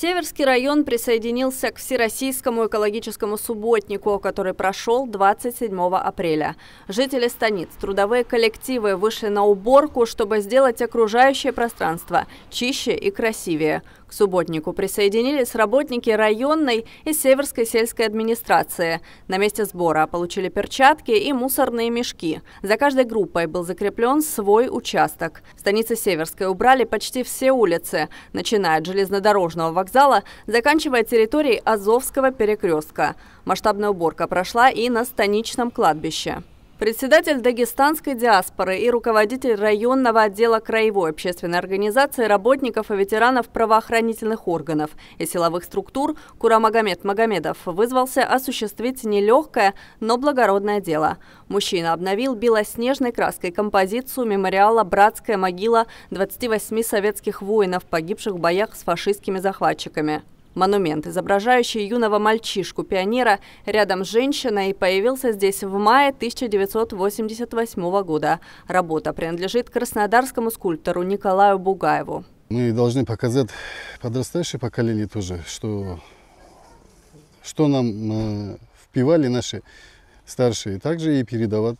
Северский район присоединился к Всероссийскому экологическому субботнику, который прошел 27 апреля. Жители станиц, трудовые коллективы вышли на уборку, чтобы сделать окружающее пространство чище и красивее. К субботнику присоединились работники районной и северской сельской администрации. На месте сбора получили перчатки и мусорные мешки. За каждой группой был закреплен свой участок. В станице Северской убрали почти все улицы, начиная от железнодорожного вокзала вокзала, заканчивая территорией Азовского перекрестка. Масштабная уборка прошла и на станичном кладбище. Председатель дагестанской диаспоры и руководитель районного отдела Краевой общественной организации работников и ветеранов правоохранительных органов и силовых структур Курамагомед Магомедов вызвался осуществить нелегкое, но благородное дело. Мужчина обновил белоснежной краской композицию мемориала «Братская могила» 28 советских воинов, погибших в боях с фашистскими захватчиками. Монумент, изображающий юного мальчишку-пионера, рядом с женщиной, появился здесь в мае 1988 года. Работа принадлежит краснодарскому скульптору Николаю Бугаеву. Мы должны показать подрастающее поколение тоже, что, что нам э, впивали наши старшие, также и передавать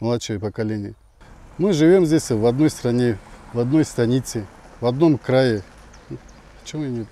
младшее поколение. Мы живем здесь в одной стране, в одной станице, в одном крае. Чего нет?